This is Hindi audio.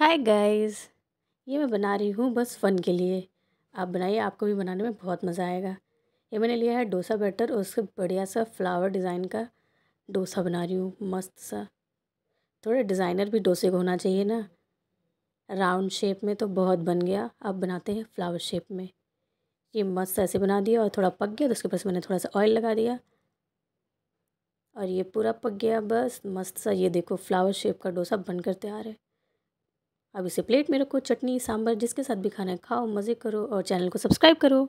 हाय गाइस ये मैं बना रही हूँ बस फ़न के लिए आप बनाइए आपको भी बनाने में बहुत मज़ा आएगा ये मैंने लिया है डोसा बैटर और उसके बढ़िया सा फ्लावर डिज़ाइन का डोसा बना रही हूँ मस्त सा थोड़े डिज़ाइनर भी डोसे को होना चाहिए ना राउंड शेप में तो बहुत बन गया अब बनाते हैं फ्लावर शेप में ये मस्त ऐसे बना दिया और थोड़ा पक गया तो उसके पास मैंने थोड़ा सा ऑयल लगा दिया और ये पूरा पक गया बस मस्त सा ये देखो फ्लावर शेप का डोसा बनकर तैयार है अब इसे प्लेट में रखो चटनी सांभर जिसके साथ भी खाना खाओ मज़े करो और चैनल को सब्सक्राइब करो